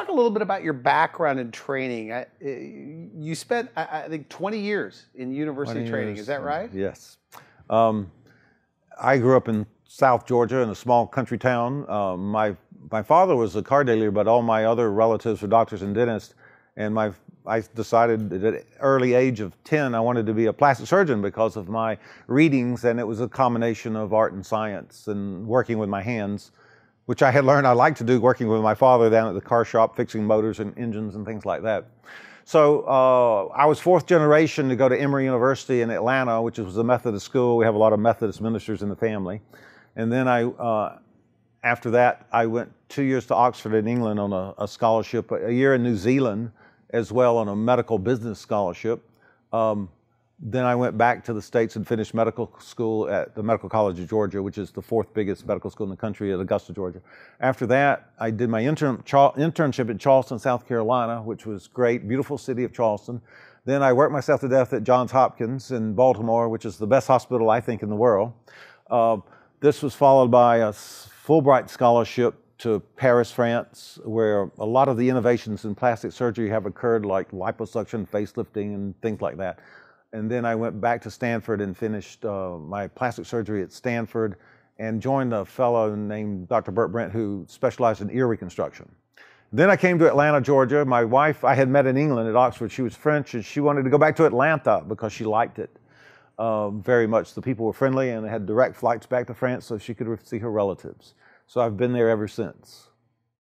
talk a little bit about your background and training. I, eh, you spent, I, I, think, 20 years in university training. Years. Is that right? Yes. Um, I grew up in South Georgia in a small country town. Um, my my father was a car dealer, but all my other relatives were doctors and dentists. And my I decided at an early age of 10 I wanted to be a plastic surgeon because of my readings, and it was a combination of art and science and working with my hands which I had learned I liked to do working with my father down at the car shop, fixing motors and engines and things like that. So uh, I was fourth generation to go to Emory University in Atlanta, which was a Methodist school. We have a lot of Methodist ministers in the family. And then I, uh, after that, I went two years to Oxford in England on a, a, scholarship, a year in New Zealand as well on a medical business scholarship. Um, then I went back to the States and finished medical school at the Medical College of Georgia, which is the fourth biggest medical school in the country at Augusta, Georgia. After that, I did my intern, internship in Charleston, South Carolina, which was great, beautiful city of Charleston. Then I worked myself to death at Johns Hopkins in Baltimore, which is the best hospital, I think, in the world. Uh, this was followed by a Fulbright scholarship to Paris, France, where a lot of the innovations in plastic surgery have occurred, like liposuction, facelifting, and things like that and then I went back to Stanford and finished uh, my plastic surgery at Stanford and joined a fellow named Dr. Burt Brent who specialized in ear reconstruction. Then I came to Atlanta, Georgia. My wife, I had met in England at Oxford. She was French and she wanted to go back to Atlanta because she liked it uh, very much. The people were friendly and had direct flights back to France so she could see her relatives. So I've been there ever since.